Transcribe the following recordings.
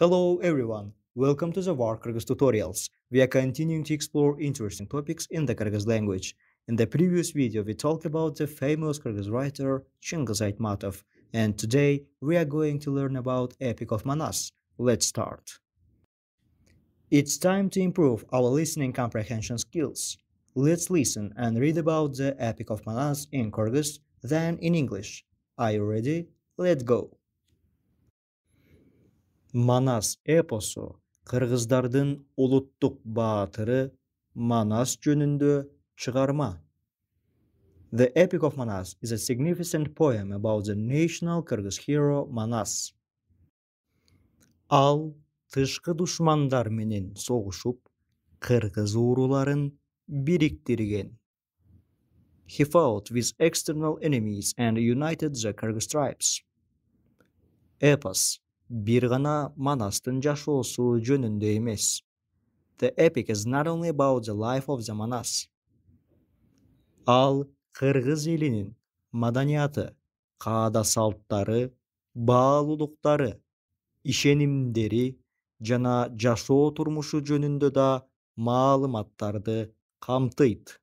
Hello everyone, welcome to the War Kyrgyz tutorials. We are continuing to explore interesting topics in the Kyrgyz language. In the previous video we talked about the famous Kyrgyz writer Chingiz Aitmatov, and today we are going to learn about Epic of Manas. Let's start. It's time to improve our listening comprehension skills. Let's listen and read about the Epic of Manas in Kyrgyz, then in English. Are you ready? Let's go! манас эпосу қырғыздардың ұлттық баатыры манас жөнінде шығарма The Epic of Manas is a significant poem about the national Kyrgyz hero Manas. Ал тышқы душмандар менен соғышып, қырғыз уруларын бириктирген. He fought with external enemies and united the Kyrgyz tribes. Эпос бір ғана Манастын жашоосу жөнінде емес. The epic is not only about the life of the Manas. Ал қырғыз елінің маданияты, каада салттары, баалуулуктары, ишенимдери жана жашоо турмушу жөнүндө да маалыматтарды камтыйт.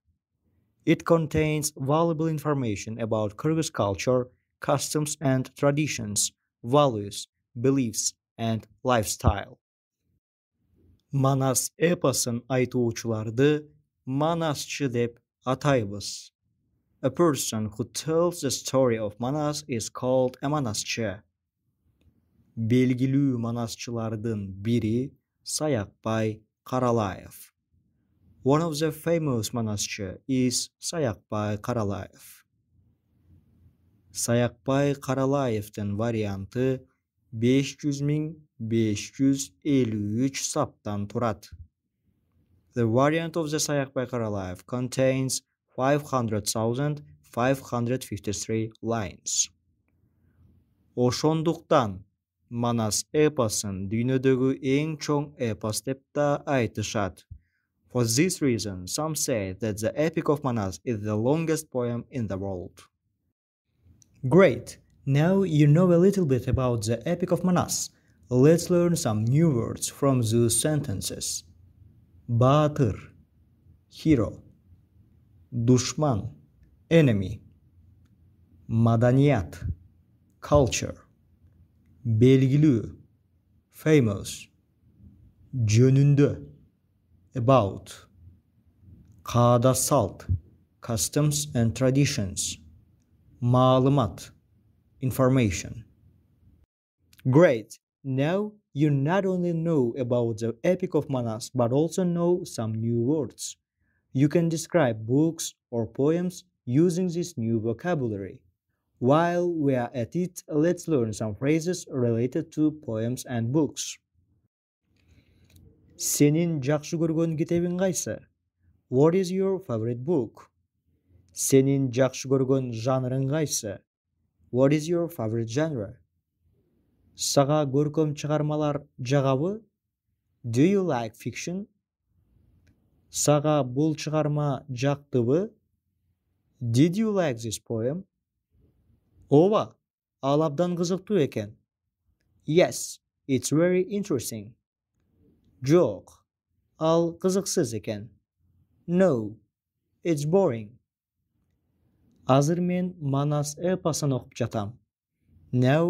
It contains valuable information about Kyrgyz culture, customs and traditions, values, beliefs and lifestyle. Manas epos'un aytuvchilardi Manasçı deb ataybiz. A person who tells the story of Manas is called a Manasçı. Belgili Manasçılardan biri Sayakbay Karalayev. One of the famous Manasçı is Sayakbay Karalayev. Sayakbay Karalayevten variantı 500 553 saptan turat. The variant of the Bekar bakaralaev contains 500,553 lines. Ошондуктан Манас эпосын дүйнөдөгү эң чоң эпос деп да айтышат. For this reason, some say that the Epic of Manas is the longest poem in the world. Great! Now you know a little bit about the Epic of Manas. Let's learn some new words from those sentences. Batir, hero. Dushman, enemy. Madaniyat, culture. Belgili, famous. Cönündü, about. salt, customs and traditions. Malumat, information. Great! Now you not only know about the Epic of Manas but also know some new words. You can describe books or poems using this new vocabulary. While we are at it, let's learn some phrases related to poems and books. Senin жақсы көрген кітабың қайсы? What is your favorite book? Senin жақсы көрген жанрың қайсы? what is your favorite genre саға көркем шығармалар жағабы do you like fiction саға бұл шығарма жақтыбы did you like this poem ова алабдан қызықты екен yes it's very interesting жоқ ал қызықсыз екен no it's boring Азыр мен Манас эпосын окуп жатам. Now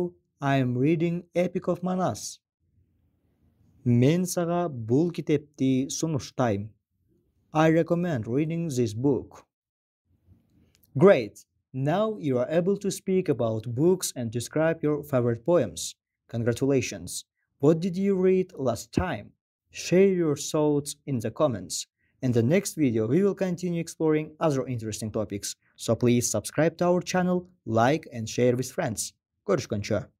I am reading Epic of Manas. Мен сага бул китепти сунуштайм. I recommend reading this book. Great. Now you are able to speak about books and describe your favorite poems. Congratulations. What did you read last time? Share your thoughts in the comments. In the next video, we will continue exploring other interesting topics, so please subscribe to our channel, like and share with friends. Görüşkönçe.